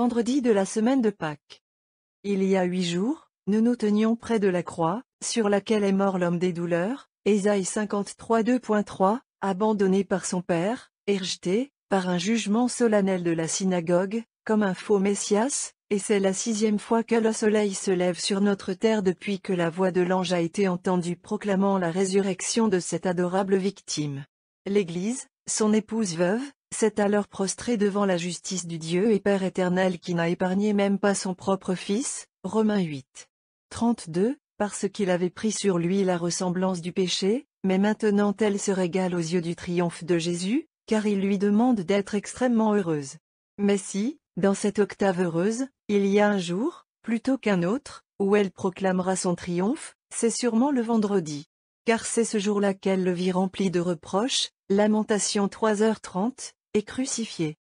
vendredi de la semaine de Pâques. Il y a huit jours, nous nous tenions près de la croix, sur laquelle est mort l'homme des douleurs, Esaïe 53 2.3, abandonné par son père, et rejeté, par un jugement solennel de la synagogue, comme un faux Messias, et c'est la sixième fois que le soleil se lève sur notre terre depuis que la voix de l'ange a été entendue proclamant la résurrection de cette adorable victime. L'Église, son épouse veuve, c'est alors prostré devant la justice du Dieu et Père éternel qui n'a épargné même pas son propre Fils, Romains 8. 32, parce qu'il avait pris sur lui la ressemblance du péché, mais maintenant elle se régale aux yeux du triomphe de Jésus, car il lui demande d'être extrêmement heureuse. Mais si, dans cette octave heureuse, il y a un jour, plutôt qu'un autre, où elle proclamera son triomphe, c'est sûrement le vendredi. Car c'est ce jour-là qu'elle le vit rempli de reproches, Lamentation 3h30, et crucifié.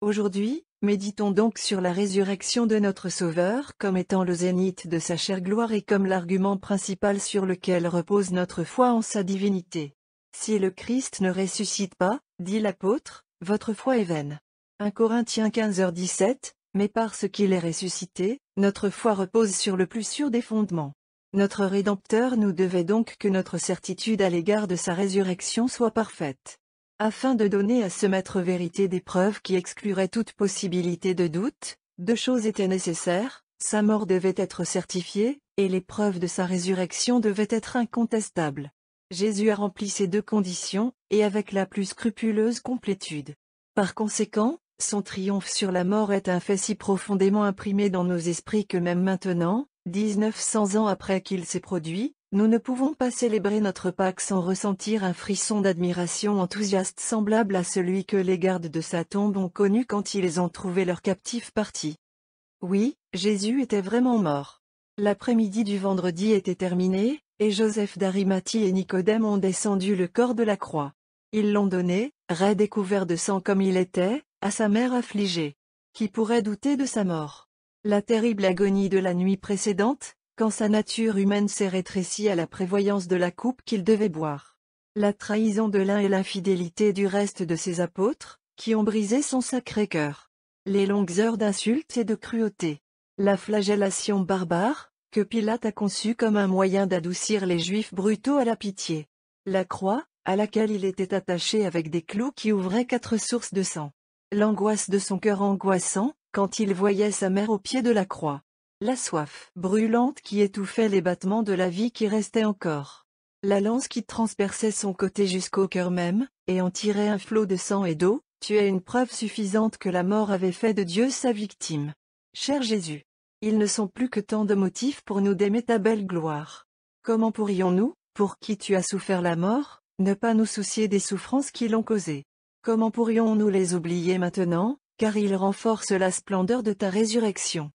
Aujourd'hui, méditons donc sur la résurrection de notre Sauveur comme étant le zénith de sa chère gloire et comme l'argument principal sur lequel repose notre foi en sa divinité. Si le Christ ne ressuscite pas, dit l'apôtre, votre foi est vaine. 1 Corinthiens 15h17, mais parce qu'il est ressuscité, notre foi repose sur le plus sûr des fondements. Notre Rédempteur nous devait donc que notre certitude à l'égard de sa résurrection soit parfaite afin de donner à ce maître vérité des preuves qui excluraient toute possibilité de doute, deux choses étaient nécessaires, sa mort devait être certifiée, et les preuves de sa résurrection devaient être incontestables. Jésus a rempli ces deux conditions, et avec la plus scrupuleuse complétude. Par conséquent, son triomphe sur la mort est un fait si profondément imprimé dans nos esprits que même maintenant, 1900 ans après qu'il s'est produit, nous ne pouvons pas célébrer notre Pâques sans ressentir un frisson d'admiration enthousiaste semblable à celui que les gardes de sa tombe ont connu quand ils ont trouvé leur captif parti. Oui, Jésus était vraiment mort. L'après-midi du vendredi était terminé, et Joseph d'Arimathie et Nicodème ont descendu le corps de la croix. Ils l'ont donné, raide et couvert de sang comme il était, à sa mère affligée. Qui pourrait douter de sa mort La terrible agonie de la nuit précédente, quand sa nature humaine s'est rétrécie à la prévoyance de la coupe qu'il devait boire. La trahison de l'un et l'infidélité du reste de ses apôtres, qui ont brisé son sacré cœur. Les longues heures d'insultes et de cruauté. La flagellation barbare, que Pilate a conçue comme un moyen d'adoucir les juifs brutaux à la pitié. La croix, à laquelle il était attaché avec des clous qui ouvraient quatre sources de sang. L'angoisse de son cœur angoissant, quand il voyait sa mère au pied de la croix. La soif brûlante qui étouffait les battements de la vie qui restait encore. La lance qui transperçait son côté jusqu'au cœur même, et en tirait un flot de sang et d'eau, Tu es une preuve suffisante que la mort avait fait de Dieu sa victime. Cher Jésus, ils ne sont plus que tant de motifs pour nous d'aimer ta belle gloire. Comment pourrions-nous, pour qui tu as souffert la mort, ne pas nous soucier des souffrances qui l'ont causée Comment pourrions-nous les oublier maintenant, car ils renforcent la splendeur de ta résurrection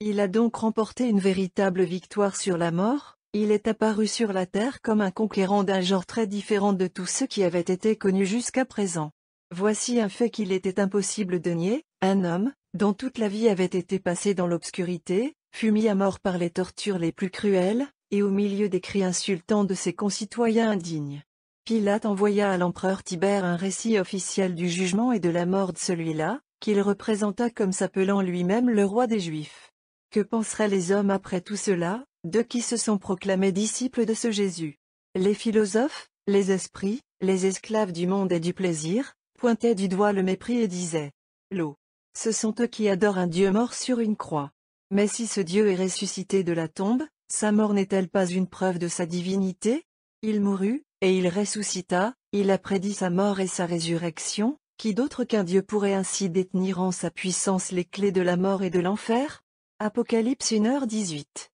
il a donc remporté une véritable victoire sur la mort, il est apparu sur la Terre comme un conquérant d'un genre très différent de tous ceux qui avaient été connus jusqu'à présent. Voici un fait qu'il était impossible de nier, un homme, dont toute la vie avait été passée dans l'obscurité, fut mis à mort par les tortures les plus cruelles, et au milieu des cris insultants de ses concitoyens indignes. Pilate envoya à l'empereur Tibère un récit officiel du jugement et de la mort de celui-là, qu'il représenta comme s'appelant lui-même le roi des Juifs. Que penseraient les hommes après tout cela, de qui se sont proclamés disciples de ce Jésus Les philosophes, les esprits, les esclaves du monde et du plaisir, pointaient du doigt le mépris et disaient « L'eau !» Ce sont eux qui adorent un Dieu mort sur une croix. Mais si ce Dieu est ressuscité de la tombe, sa mort n'est-elle pas une preuve de sa divinité Il mourut, et il ressuscita, il a prédit sa mort et sa résurrection, qui d'autre qu'un Dieu pourrait ainsi détenir en sa puissance les clés de la mort et de l'enfer Apocalypse 1h18.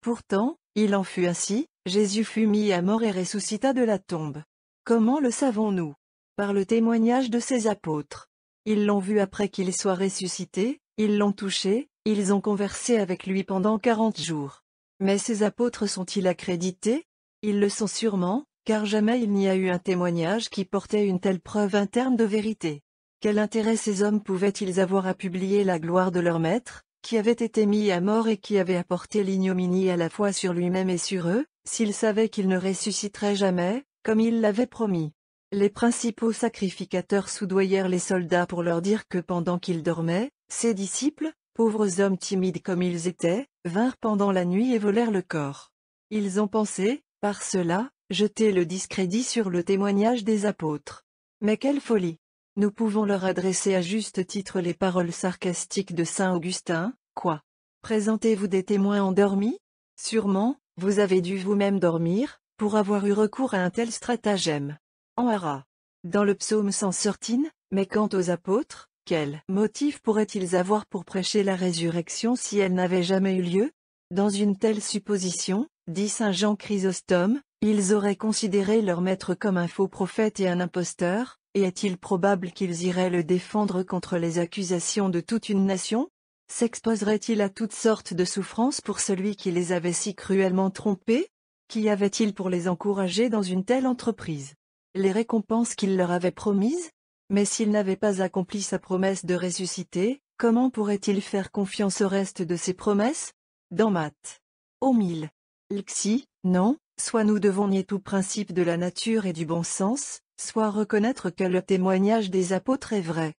Pourtant, il en fut ainsi, Jésus fut mis à mort et ressuscita de la tombe. Comment le savons-nous Par le témoignage de ses apôtres. Ils l'ont vu après qu'il soit ressuscité, ils l'ont touché, ils ont conversé avec lui pendant quarante jours. Mais ces apôtres sont-ils accrédités Ils le sont sûrement, car jamais il n'y a eu un témoignage qui portait une telle preuve interne de vérité. Quel intérêt ces hommes pouvaient-ils avoir à publier la gloire de leur maître qui avait été mis à mort et qui avait apporté l'ignominie à la fois sur lui-même et sur eux, s'il savait qu'il ne ressusciterait jamais, comme il l'avait promis. Les principaux sacrificateurs soudoyèrent les soldats pour leur dire que pendant qu'ils dormaient, ses disciples, pauvres hommes timides comme ils étaient, vinrent pendant la nuit et volèrent le corps. Ils ont pensé, par cela, jeter le discrédit sur le témoignage des apôtres. Mais quelle folie nous pouvons leur adresser à juste titre les paroles sarcastiques de Saint Augustin, quoi Présentez-vous des témoins endormis Sûrement, vous avez dû vous-même dormir, pour avoir eu recours à un tel stratagème. En hara. Dans le psaume sans sortine, mais quant aux apôtres, quel motif pourraient-ils avoir pour prêcher la résurrection si elle n'avait jamais eu lieu Dans une telle supposition, dit saint Jean Chrysostome, ils auraient considéré leur maître comme un faux prophète et un imposteur, et est-il probable qu'ils iraient le défendre contre les accusations de toute une nation S'exposerait-il à toutes sortes de souffrances pour celui qui les avait si cruellement trompés Qui avait-il pour les encourager dans une telle entreprise Les récompenses qu'il leur avait promises Mais s'il n'avait pas accompli sa promesse de ressusciter, comment pourrait-il faire confiance au reste de ses promesses Dans Math. Au mille. Lxi, non, soit nous devons nier tout principe de la nature et du bon sens, soit reconnaître que le témoignage des apôtres est vrai.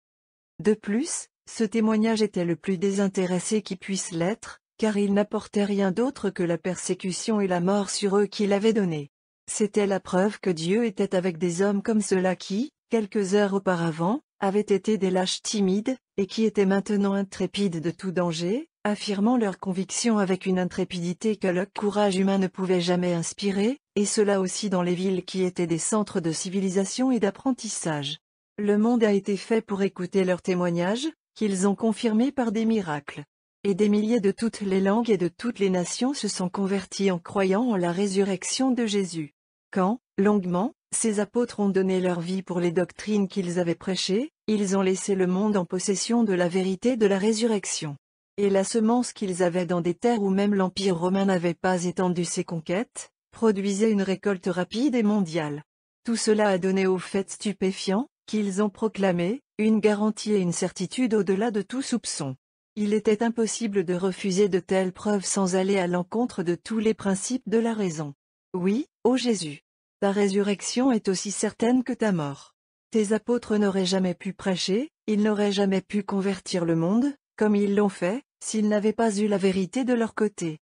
De plus, ce témoignage était le plus désintéressé qui puisse l'être, car il n'apportait rien d'autre que la persécution et la mort sur eux qu'il avait donné. C'était la preuve que Dieu était avec des hommes comme ceux-là qui, quelques heures auparavant, avaient été des lâches timides, et qui étaient maintenant intrépides de tout danger, affirmant leurs conviction avec une intrépidité que le courage humain ne pouvait jamais inspirer, et cela aussi dans les villes qui étaient des centres de civilisation et d'apprentissage. Le monde a été fait pour écouter leurs témoignages, qu'ils ont confirmés par des miracles. Et des milliers de toutes les langues et de toutes les nations se sont convertis en croyant en la résurrection de Jésus. Quand, longuement, ces apôtres ont donné leur vie pour les doctrines qu'ils avaient prêchées, ils ont laissé le monde en possession de la vérité de la résurrection et la semence qu'ils avaient dans des terres où même l'Empire romain n'avait pas étendu ses conquêtes, produisait une récolte rapide et mondiale. Tout cela a donné au fait stupéfiant, qu'ils ont proclamé, une garantie et une certitude au-delà de tout soupçon. Il était impossible de refuser de telles preuves sans aller à l'encontre de tous les principes de la raison. Oui, ô Jésus, ta résurrection est aussi certaine que ta mort. Tes apôtres n'auraient jamais pu prêcher, ils n'auraient jamais pu convertir le monde, comme ils l'ont fait, s'ils n'avaient pas eu la vérité de leur côté.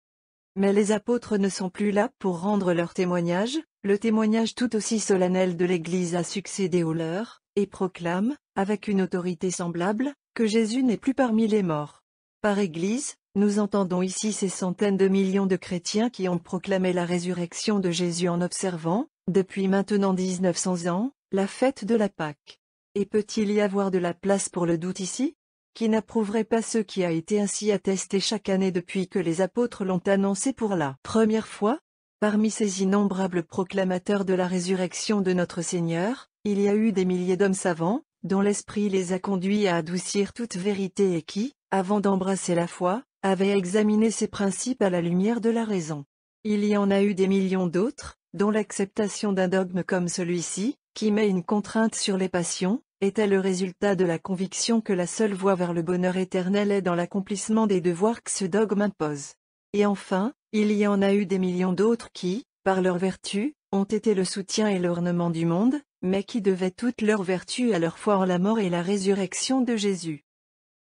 Mais les apôtres ne sont plus là pour rendre leur témoignage, le témoignage tout aussi solennel de l'Église a succédé au leur, et proclame, avec une autorité semblable, que Jésus n'est plus parmi les morts. Par Église, nous entendons ici ces centaines de millions de chrétiens qui ont proclamé la résurrection de Jésus en observant, depuis maintenant 1900 ans, la fête de la Pâque. Et peut-il y avoir de la place pour le doute ici qui n'approuverait pas ce qui a été ainsi attesté chaque année depuis que les apôtres l'ont annoncé pour la première fois Parmi ces innombrables proclamateurs de la résurrection de notre Seigneur, il y a eu des milliers d'hommes savants, dont l'Esprit les a conduits à adoucir toute vérité et qui, avant d'embrasser la foi, avaient examiné ses principes à la lumière de la raison. Il y en a eu des millions d'autres, dont l'acceptation d'un dogme comme celui-ci, qui met une contrainte sur les passions, était le résultat de la conviction que la seule voie vers le bonheur éternel est dans l'accomplissement des devoirs que ce dogme impose. Et enfin, il y en a eu des millions d'autres qui, par leur vertu, ont été le soutien et l'ornement du monde, mais qui devaient toute leur vertu à leur foi en la mort et la résurrection de Jésus.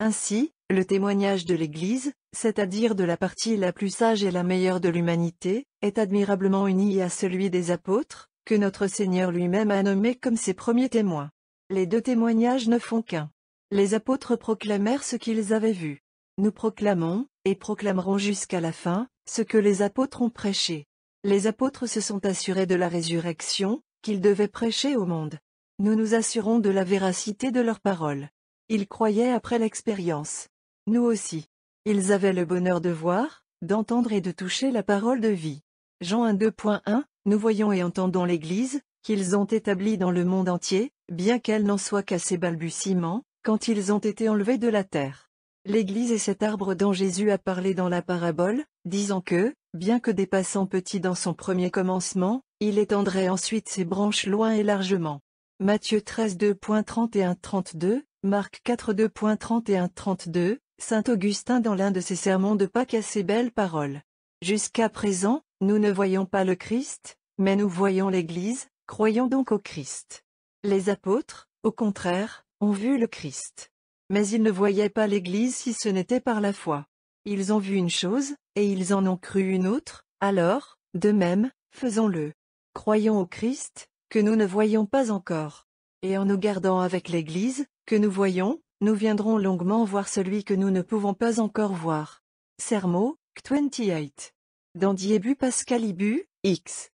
Ainsi, le témoignage de l'Église, c'est-à-dire de la partie la plus sage et la meilleure de l'humanité, est admirablement uni à celui des apôtres, que notre Seigneur lui-même a nommé comme ses premiers témoins. Les deux témoignages ne font qu'un. Les apôtres proclamèrent ce qu'ils avaient vu. Nous proclamons, et proclamerons jusqu'à la fin, ce que les apôtres ont prêché. Les apôtres se sont assurés de la résurrection, qu'ils devaient prêcher au monde. Nous nous assurons de la véracité de leurs paroles. Ils croyaient après l'expérience. Nous aussi. Ils avaient le bonheur de voir, d'entendre et de toucher la parole de vie. Jean 1 2.1, nous voyons et entendons l'Église, qu'ils ont établi dans le monde entier, bien qu'elle n'en soit qu'à ses balbutiements, quand ils ont été enlevés de la terre. L'Église est cet arbre dont Jésus a parlé dans la parabole, disant que, bien que dépassant petit dans son premier commencement, il étendrait ensuite ses branches loin et largement. Matthieu 13 2.31-32, Marc 4 2.31-32, Saint Augustin dans l'un de ses sermons de Pâques a ces belles paroles. Jusqu'à présent, nous ne voyons pas le Christ, mais nous voyons l'Église, Croyons donc au Christ. Les apôtres, au contraire, ont vu le Christ. Mais ils ne voyaient pas l'Église si ce n'était par la foi. Ils ont vu une chose, et ils en ont cru une autre, alors, de même, faisons-le. Croyons au Christ, que nous ne voyons pas encore. Et en nous gardant avec l'Église, que nous voyons, nous viendrons longuement voir celui que nous ne pouvons pas encore voir. Sermo, 28. Dans Diebu Pascalibu, X.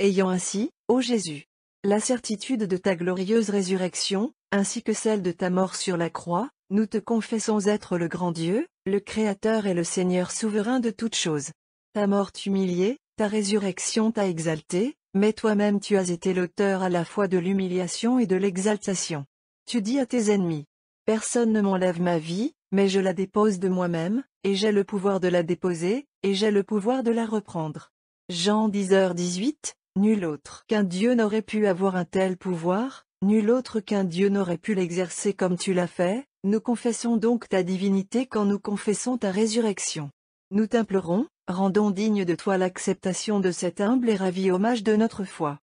Ayant ainsi, ô Jésus, la certitude de ta glorieuse résurrection, ainsi que celle de ta mort sur la croix, nous te confessons être le grand Dieu, le Créateur et le Seigneur souverain de toutes choses. Ta mort humiliée, ta résurrection t'a exalté, mais toi-même tu as été l'auteur à la fois de l'humiliation et de l'exaltation. Tu dis à tes ennemis, Personne ne m'enlève ma vie, mais je la dépose de moi-même, et j'ai le pouvoir de la déposer, et j'ai le pouvoir de la reprendre. Jean 10h18, Nul autre qu'un Dieu n'aurait pu avoir un tel pouvoir, nul autre qu'un Dieu n'aurait pu l'exercer comme tu l'as fait, nous confessons donc ta divinité quand nous confessons ta résurrection. Nous t'implorons, rendons digne de toi l'acceptation de cet humble et ravi hommage de notre foi.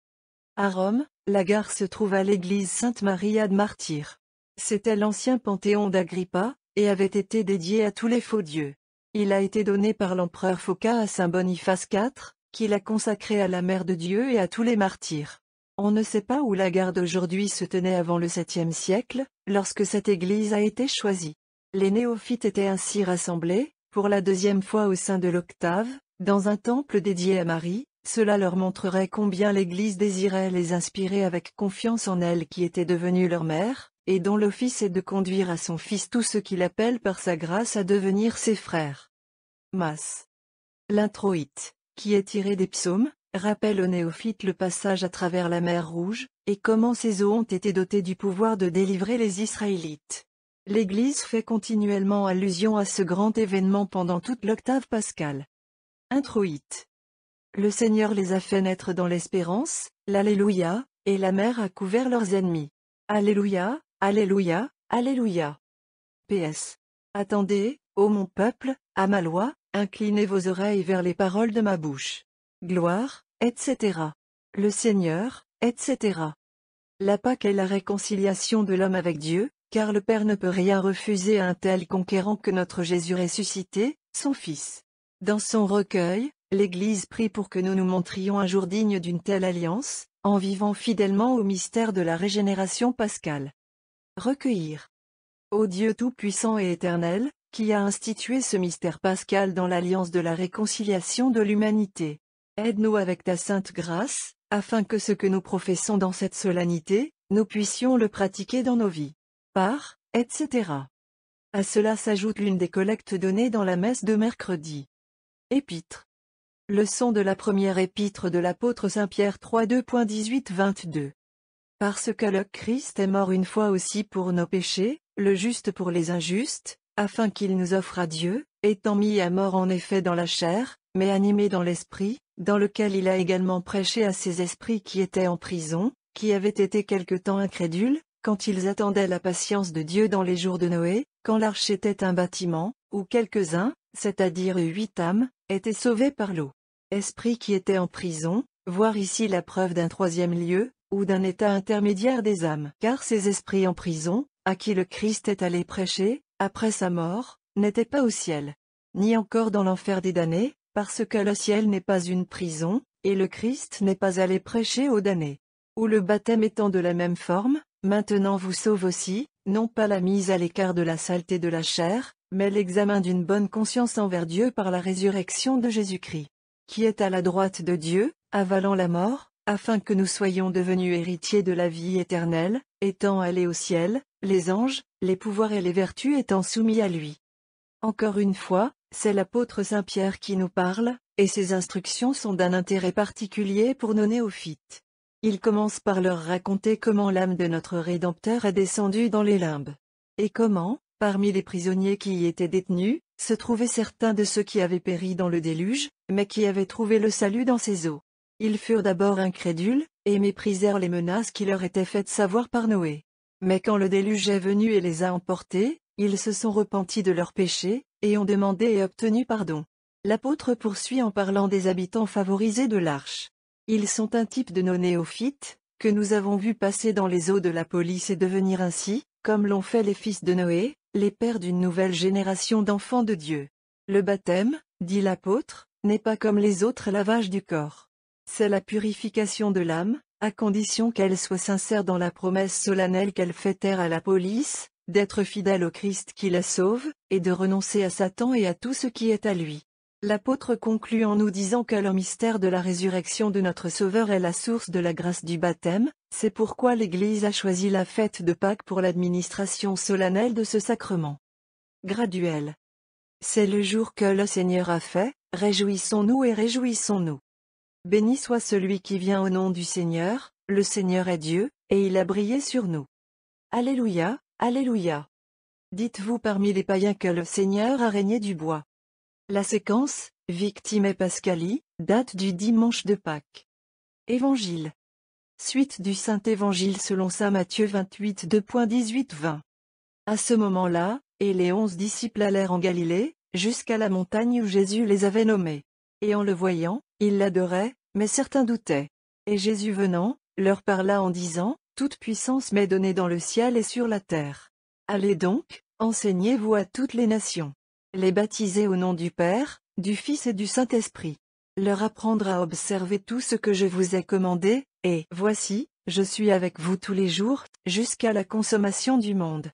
À Rome, la gare se trouve à l'église Sainte Marie ad Martyr. C'était l'ancien panthéon d'Agrippa, et avait été dédié à tous les faux dieux. Il a été donné par l'empereur Phocas à Saint Boniface IV, qui a consacrée à la Mère de Dieu et à tous les martyrs. On ne sait pas où la garde aujourd'hui se tenait avant le 7e siècle, lorsque cette église a été choisie. Les néophytes étaient ainsi rassemblés, pour la deuxième fois au sein de l'octave, dans un temple dédié à Marie, cela leur montrerait combien l'Église désirait les inspirer avec confiance en elle qui était devenue leur mère, et dont l'office est de conduire à son Fils tout ce qu'il appelle par sa grâce à devenir ses frères. Masse. L'introïte qui est tiré des psaumes, rappelle au néophytes le passage à travers la mer Rouge, et comment ces eaux ont été dotées du pouvoir de délivrer les Israélites. L'Église fait continuellement allusion à ce grand événement pendant toute l'octave pascale. Introïte. Le Seigneur les a fait naître dans l'espérance, l'Alléluia, et la mer a couvert leurs ennemis. Alléluia, Alléluia, Alléluia. PS. Attendez, Ô mon peuple, à ma loi, inclinez vos oreilles vers les paroles de ma bouche. Gloire, etc. Le Seigneur, etc. La Pâque est la réconciliation de l'homme avec Dieu, car le Père ne peut rien refuser à un tel conquérant que notre Jésus ressuscité, son Fils. Dans son recueil, l'Église prie pour que nous nous montrions un jour digne d'une telle alliance, en vivant fidèlement au mystère de la régénération pascale. Recueillir. Ô Dieu Tout-Puissant et Éternel, qui a institué ce mystère pascal dans l'alliance de la réconciliation de l'humanité. Aide-nous avec ta sainte grâce, afin que ce que nous professons dans cette solennité, nous puissions le pratiquer dans nos vies. Par, etc. À cela s'ajoute l'une des collectes données dans la messe de mercredi. Épître. Leçon de la première épître de l'apôtre Saint Pierre 3 2.18-22. Parce que le Christ est mort une fois aussi pour nos péchés, le juste pour les injustes, afin qu'il nous offre à Dieu, étant mis à mort en effet dans la chair, mais animé dans l'esprit, dans lequel il a également prêché à ces esprits qui étaient en prison, qui avaient été quelque temps incrédules, quand ils attendaient la patience de Dieu dans les jours de Noé, quand l'arche était un bâtiment, où quelques-uns, c'est-à-dire huit âmes, étaient sauvés par l'eau. Esprits qui était en prison, voir ici la preuve d'un troisième lieu, ou d'un état intermédiaire des âmes. Car ces esprits en prison, à qui le Christ est allé prêcher, après sa mort, n'était pas au ciel, ni encore dans l'enfer des damnés, parce que le ciel n'est pas une prison, et le Christ n'est pas allé prêcher aux damnés. Ou le baptême étant de la même forme, maintenant vous sauve aussi, non pas la mise à l'écart de la saleté de la chair, mais l'examen d'une bonne conscience envers Dieu par la résurrection de Jésus-Christ, qui est à la droite de Dieu, avalant la mort, afin que nous soyons devenus héritiers de la vie éternelle, étant allés au ciel, les anges, les pouvoirs et les vertus étant soumis à lui. Encore une fois, c'est l'apôtre Saint Pierre qui nous parle, et ses instructions sont d'un intérêt particulier pour nos néophytes. Il commence par leur raconter comment l'âme de notre Rédempteur est descendue dans les limbes. Et comment, parmi les prisonniers qui y étaient détenus, se trouvaient certains de ceux qui avaient péri dans le déluge, mais qui avaient trouvé le salut dans ses eaux. Ils furent d'abord incrédules, et méprisèrent les menaces qui leur étaient faites savoir par Noé. Mais quand le déluge est venu et les a emportés, ils se sont repentis de leurs péchés, et ont demandé et obtenu pardon. L'apôtre poursuit en parlant des habitants favorisés de l'arche. Ils sont un type de nos néophytes, que nous avons vu passer dans les eaux de la police et devenir ainsi, comme l'ont fait les fils de Noé, les pères d'une nouvelle génération d'enfants de Dieu. Le baptême, dit l'apôtre, n'est pas comme les autres lavages du corps. C'est la purification de l'âme, à condition qu'elle soit sincère dans la promesse solennelle qu'elle fait taire à la police, d'être fidèle au Christ qui la sauve, et de renoncer à Satan et à tout ce qui est à lui. L'apôtre conclut en nous disant que le mystère de la résurrection de notre Sauveur est la source de la grâce du baptême, c'est pourquoi l'Église a choisi la fête de Pâques pour l'administration solennelle de ce sacrement. Graduel. C'est le jour que le Seigneur a fait, réjouissons-nous et réjouissons-nous. Béni soit celui qui vient au nom du Seigneur, le Seigneur est Dieu, et il a brillé sur nous. Alléluia, Alléluia. Dites-vous parmi les païens que le Seigneur a régné du bois. La séquence, Victime et pascalie, date du dimanche de Pâques. Évangile. Suite du Saint Évangile selon Saint Matthieu 28 20 À ce moment-là, et les onze disciples allèrent en Galilée, jusqu'à la montagne où Jésus les avait nommés. Et en le voyant, ils l'adoraient, mais certains doutaient. Et Jésus venant, leur parla en disant, Toute puissance m'est donnée dans le ciel et sur la terre. Allez donc, enseignez-vous à toutes les nations. Les baptisez au nom du Père, du Fils et du Saint-Esprit. Leur apprendre à observer tout ce que je vous ai commandé, et, voici, je suis avec vous tous les jours, jusqu'à la consommation du monde.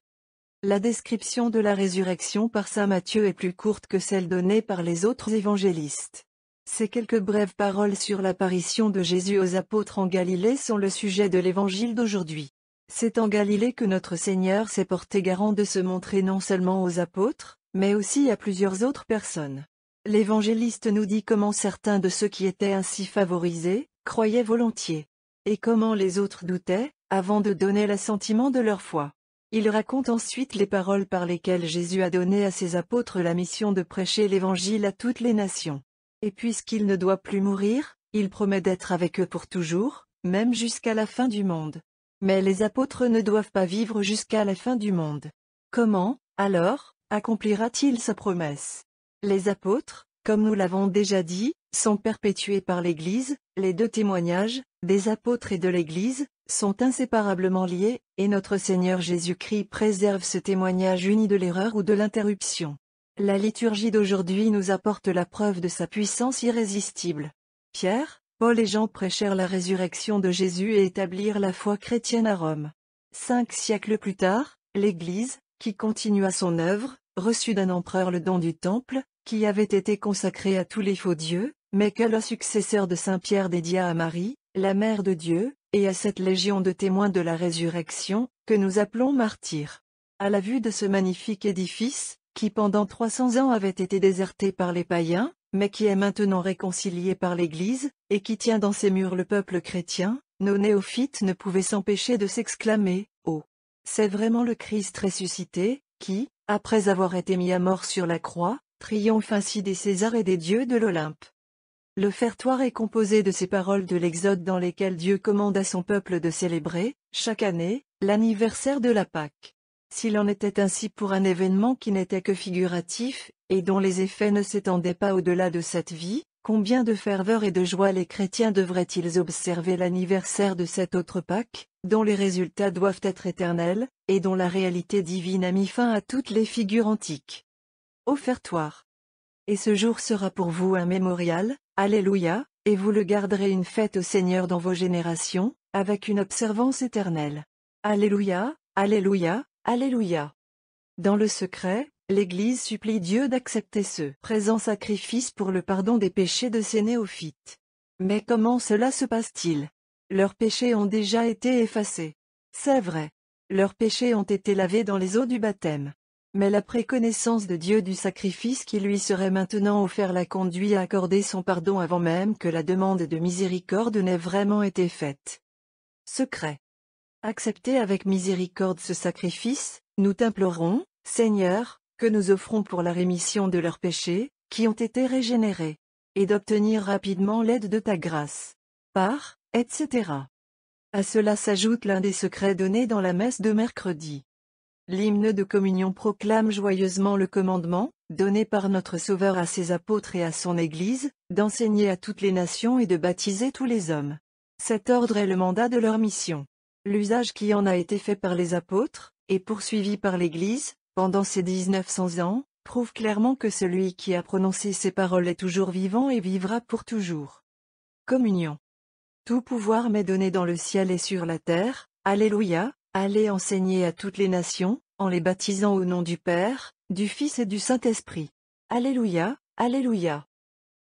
La description de la résurrection par saint Matthieu est plus courte que celle donnée par les autres évangélistes. Ces quelques brèves paroles sur l'apparition de Jésus aux apôtres en Galilée sont le sujet de l'évangile d'aujourd'hui. C'est en Galilée que notre Seigneur s'est porté garant de se montrer non seulement aux apôtres, mais aussi à plusieurs autres personnes. L'évangéliste nous dit comment certains de ceux qui étaient ainsi favorisés, croyaient volontiers, et comment les autres doutaient, avant de donner l'assentiment de leur foi. Il raconte ensuite les paroles par lesquelles Jésus a donné à ses apôtres la mission de prêcher l'Évangile à toutes les nations. Et puisqu'il ne doit plus mourir, il promet d'être avec eux pour toujours, même jusqu'à la fin du monde. Mais les apôtres ne doivent pas vivre jusqu'à la fin du monde. Comment, alors, accomplira-t-il sa promesse Les apôtres, comme nous l'avons déjà dit, sont perpétués par l'Église, les deux témoignages, des apôtres et de l'Église, sont inséparablement liés, et notre Seigneur Jésus-Christ préserve ce témoignage uni de l'erreur ou de l'interruption. La liturgie d'aujourd'hui nous apporte la preuve de sa puissance irrésistible. Pierre, Paul et Jean prêchèrent la résurrection de Jésus et établirent la foi chrétienne à Rome. Cinq siècles plus tard, l'Église, qui continua son œuvre, reçut d'un empereur le don du temple, qui avait été consacré à tous les faux dieux, mais que le successeur de Saint Pierre dédia à Marie, la mère de Dieu, et à cette légion de témoins de la résurrection, que nous appelons martyrs. À la vue de ce magnifique édifice, qui pendant 300 ans avait été déserté par les païens, mais qui est maintenant réconcilié par l'Église, et qui tient dans ses murs le peuple chrétien, nos néophytes ne pouvaient s'empêcher de s'exclamer « Oh C'est vraiment le Christ ressuscité, qui, après avoir été mis à mort sur la croix, triomphe ainsi des Césars et des dieux de l'Olympe. » Le fertoire est composé de ces paroles de l'Exode dans lesquelles Dieu commande à son peuple de célébrer, chaque année, l'anniversaire de la Pâque. S'il en était ainsi pour un événement qui n'était que figuratif, et dont les effets ne s'étendaient pas au-delà de cette vie, combien de ferveur et de joie les chrétiens devraient-ils observer l'anniversaire de cette autre Pâque, dont les résultats doivent être éternels, et dont la réalité divine a mis fin à toutes les figures antiques. Offertoire. Et ce jour sera pour vous un mémorial, Alléluia, et vous le garderez une fête au Seigneur dans vos générations, avec une observance éternelle. Alléluia, Alléluia, Alléluia. Dans le secret, l'Église supplie Dieu d'accepter ce présent sacrifice pour le pardon des péchés de ses néophytes. Mais comment cela se passe-t-il Leurs péchés ont déjà été effacés. C'est vrai. Leurs péchés ont été lavés dans les eaux du baptême. Mais la préconnaissance de Dieu du sacrifice qui lui serait maintenant offert la conduit à accorder son pardon avant même que la demande de miséricorde n'ait vraiment été faite. Secret. Acceptez avec miséricorde ce sacrifice, nous t'implorons, Seigneur, que nous offrons pour la rémission de leurs péchés, qui ont été régénérés, et d'obtenir rapidement l'aide de ta grâce. Par, etc. À cela s'ajoute l'un des secrets donnés dans la messe de mercredi. L'hymne de communion proclame joyeusement le commandement, donné par notre Sauveur à ses apôtres et à son Église, d'enseigner à toutes les nations et de baptiser tous les hommes. Cet ordre est le mandat de leur mission. L'usage qui en a été fait par les apôtres, et poursuivi par l'Église, pendant ces 1900 ans, prouve clairement que celui qui a prononcé ces paroles est toujours vivant et vivra pour toujours. Communion. Tout pouvoir m'est donné dans le ciel et sur la terre, Alléluia, allez enseigner à toutes les nations, en les baptisant au nom du Père, du Fils et du Saint-Esprit. Alléluia, Alléluia.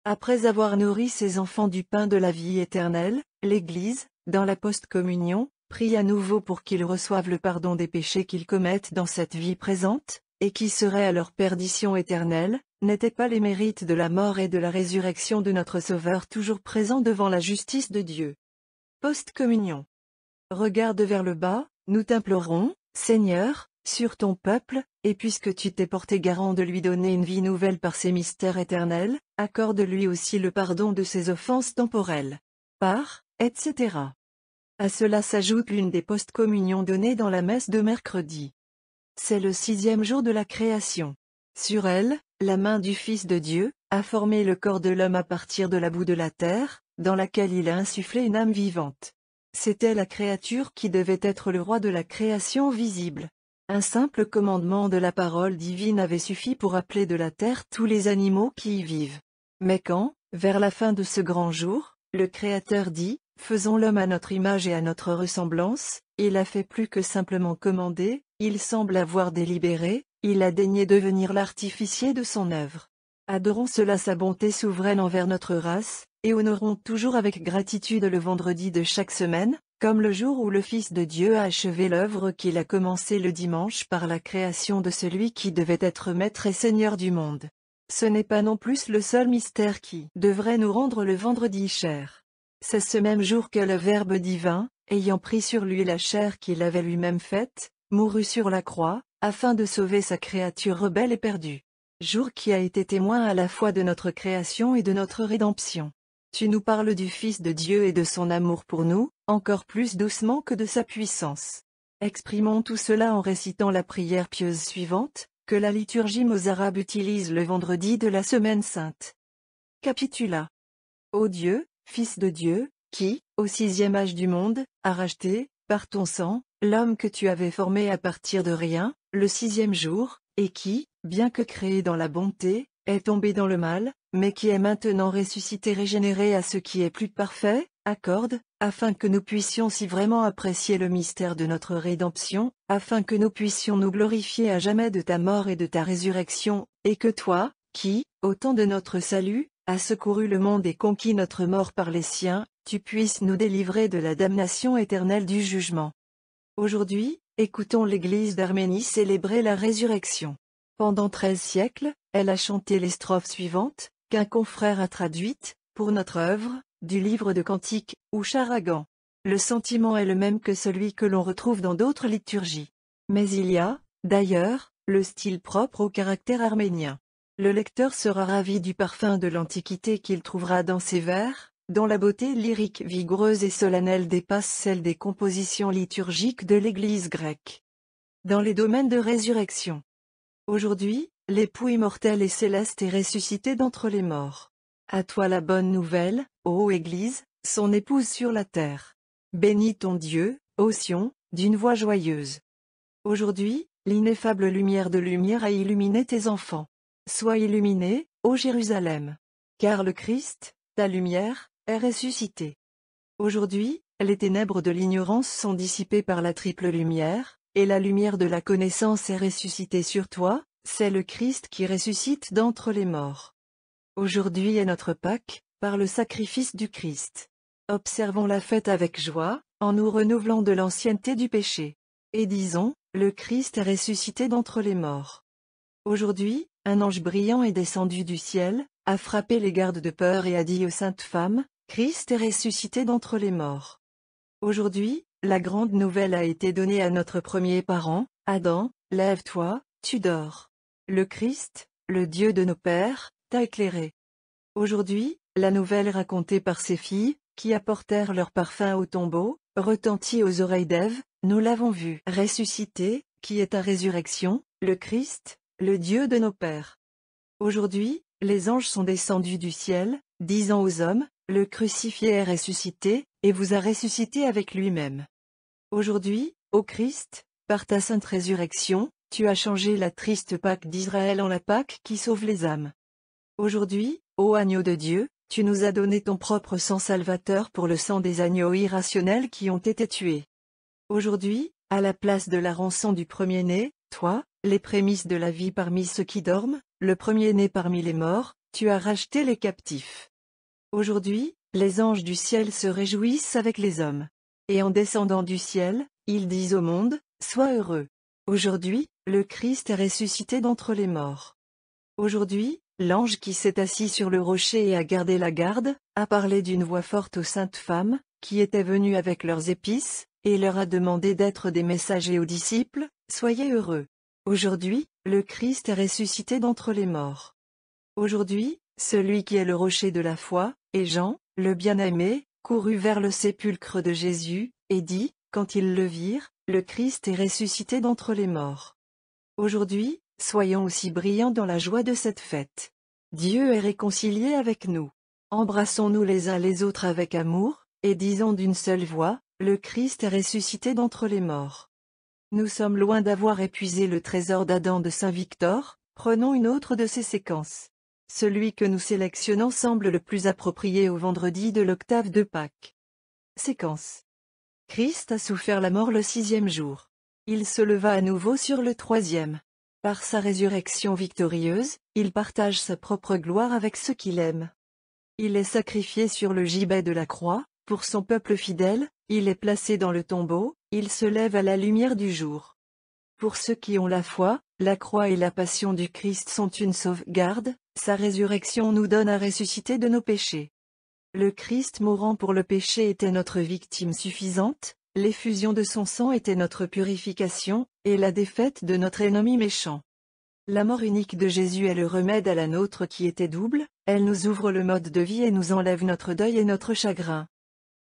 Après avoir nourri ses enfants du pain de la vie éternelle, l'Église, dans la post-communion, prie à nouveau pour qu'ils reçoivent le pardon des péchés qu'ils commettent dans cette vie présente, et qui seraient à leur perdition éternelle, n'étaient pas les mérites de la mort et de la résurrection de notre Sauveur toujours présent devant la justice de Dieu. Post-communion. Regarde vers le bas, nous t'implorons, Seigneur, sur ton peuple, et puisque tu t'es porté garant de lui donner une vie nouvelle par ses mystères éternels, accorde-lui aussi le pardon de ses offenses temporelles. Par, etc. À cela s'ajoute l'une des post-communions données dans la messe de mercredi. C'est le sixième jour de la création. Sur elle, la main du Fils de Dieu, a formé le corps de l'homme à partir de la boue de la terre, dans laquelle il a insufflé une âme vivante. C'était la créature qui devait être le roi de la création visible. Un simple commandement de la parole divine avait suffi pour appeler de la terre tous les animaux qui y vivent. Mais quand, vers la fin de ce grand jour, le Créateur dit, Faisons l'homme à notre image et à notre ressemblance, il a fait plus que simplement commander, il semble avoir délibéré, il a daigné devenir l'artificier de son œuvre. Adorons cela sa bonté souveraine envers notre race, et honorons toujours avec gratitude le vendredi de chaque semaine, comme le jour où le Fils de Dieu a achevé l'œuvre qu'il a commencée le dimanche par la création de celui qui devait être maître et seigneur du monde. Ce n'est pas non plus le seul mystère qui devrait nous rendre le vendredi cher. C'est ce même jour que le Verbe divin, ayant pris sur lui la chair qu'il avait lui-même faite, mourut sur la croix, afin de sauver sa créature rebelle et perdue. Jour qui a été témoin à la fois de notre création et de notre rédemption. Tu nous parles du Fils de Dieu et de son amour pour nous, encore plus doucement que de sa puissance. Exprimons tout cela en récitant la prière pieuse suivante, que la liturgie mozarabe utilise le vendredi de la semaine sainte. Capitula. Ô Dieu, Fils de Dieu, qui, au sixième âge du monde, a racheté, par ton sang, l'homme que tu avais formé à partir de rien, le sixième jour, et qui, bien que créé dans la bonté, est tombé dans le mal, mais qui est maintenant ressuscité régénéré à ce qui est plus parfait, accorde, afin que nous puissions si vraiment apprécier le mystère de notre rédemption, afin que nous puissions nous glorifier à jamais de ta mort et de ta résurrection, et que toi, qui, au temps de notre salut, a secouru le monde et conquis notre mort par les siens, tu puisses nous délivrer de la damnation éternelle du jugement. Aujourd'hui, écoutons l'Église d'Arménie célébrer la résurrection. Pendant treize siècles, elle a chanté les strophes suivantes, qu'un confrère a traduites, pour notre œuvre, du livre de Cantique, ou Charagan. Le sentiment est le même que celui que l'on retrouve dans d'autres liturgies. Mais il y a, d'ailleurs, le style propre au caractère arménien. Le lecteur sera ravi du parfum de l'Antiquité qu'il trouvera dans ces vers, dont la beauté lyrique vigoureuse et solennelle dépasse celle des compositions liturgiques de l'Église grecque. Dans les domaines de résurrection. Aujourd'hui, l'époux immortel et céleste est ressuscité d'entre les morts. À toi la bonne nouvelle, ô Église, son épouse sur la terre. Bénis ton Dieu, ô Sion, d'une voix joyeuse. Aujourd'hui, l'ineffable lumière de lumière a illuminé tes enfants. Sois illuminé, ô Jérusalem. Car le Christ, ta lumière, est ressuscité. Aujourd'hui, les ténèbres de l'ignorance sont dissipées par la triple lumière, et la lumière de la connaissance est ressuscitée sur toi, c'est le Christ qui ressuscite d'entre les morts. Aujourd'hui est notre Pâque, par le sacrifice du Christ. Observons la fête avec joie, en nous renouvelant de l'ancienneté du péché. Et disons, le Christ est ressuscité d'entre les morts. Aujourd'hui, un ange brillant est descendu du ciel, a frappé les gardes de peur et a dit aux saintes femmes, Christ est ressuscité d'entre les morts. Aujourd'hui, la grande nouvelle a été donnée à notre premier parent, Adam, lève-toi, tu dors. Le Christ, le Dieu de nos pères, t'a éclairé. Aujourd'hui, la nouvelle racontée par ses filles, qui apportèrent leur parfum au tombeau, retentit aux oreilles d'Ève, nous l'avons vu. Ressuscité, qui est à résurrection, le Christ, le Dieu de nos pères. Aujourd'hui, les anges sont descendus du ciel, disant aux hommes, le crucifié est ressuscité, et vous a ressuscité avec lui-même. Aujourd'hui, ô Christ, par ta sainte résurrection, tu as changé la triste Pâque d'Israël en la Pâque qui sauve les âmes. Aujourd'hui, ô agneau de Dieu, tu nous as donné ton propre sang salvateur pour le sang des agneaux irrationnels qui ont été tués. Aujourd'hui, à la place de la rançon du premier-né, toi, les prémices de la vie parmi ceux qui dorment, le premier-né parmi les morts, tu as racheté les captifs. Aujourd'hui, les anges du ciel se réjouissent avec les hommes. Et en descendant du ciel, ils disent au monde, Sois heureux. Aujourd'hui, le Christ est ressuscité d'entre les morts. Aujourd'hui, l'ange qui s'est assis sur le rocher et a gardé la garde, a parlé d'une voix forte aux saintes femmes, qui étaient venues avec leurs épices, et leur a demandé d'être des messagers aux disciples, Soyez heureux. Aujourd'hui, le Christ est ressuscité d'entre les morts. Aujourd'hui, celui qui est le rocher de la foi, et Jean, le bien-aimé, courut vers le sépulcre de Jésus, et dit, quand ils le virent, le Christ est ressuscité d'entre les morts. Aujourd'hui, soyons aussi brillants dans la joie de cette fête. Dieu est réconcilié avec nous. Embrassons-nous les uns les autres avec amour, et disons d'une seule voix, le Christ est ressuscité d'entre les morts. Nous sommes loin d'avoir épuisé le trésor d'Adam de Saint-Victor, prenons une autre de ces séquences. Celui que nous sélectionnons semble le plus approprié au vendredi de l'octave de Pâques. Séquence. Christ a souffert la mort le sixième jour. Il se leva à nouveau sur le troisième. Par sa résurrection victorieuse, il partage sa propre gloire avec ceux qu'il aime. Il est sacrifié sur le gibet de la croix, pour son peuple fidèle, il est placé dans le tombeau, il se lève à la lumière du jour. Pour ceux qui ont la foi, la croix et la passion du Christ sont une sauvegarde, sa résurrection nous donne à ressusciter de nos péchés. Le Christ mourant pour le péché était notre victime suffisante, l'effusion de son sang était notre purification, et la défaite de notre ennemi méchant. La mort unique de Jésus est le remède à la nôtre qui était double, elle nous ouvre le mode de vie et nous enlève notre deuil et notre chagrin.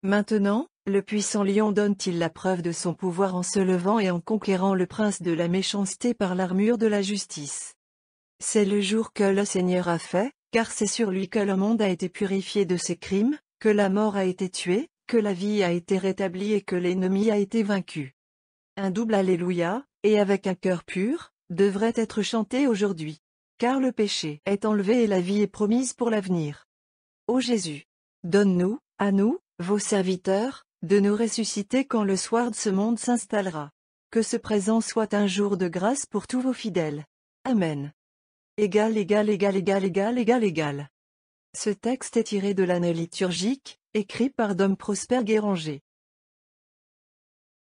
Maintenant, le puissant lion donne-t-il la preuve de son pouvoir en se levant et en conquérant le prince de la méchanceté par l'armure de la justice C'est le jour que le Seigneur a fait, car c'est sur lui que le monde a été purifié de ses crimes, que la mort a été tuée, que la vie a été rétablie et que l'ennemi a été vaincu. Un double Alléluia, et avec un cœur pur, devrait être chanté aujourd'hui. Car le péché est enlevé et la vie est promise pour l'avenir. Ô Jésus, donne-nous, à nous, vos serviteurs, de nous ressusciter quand le soir de ce monde s'installera. Que ce présent soit un jour de grâce pour tous vos fidèles. Amen. Égal, égal, égal, égal, égal, égal, égal. Ce texte est tiré de l'année liturgique, écrit par Dom Prosper Guéranger.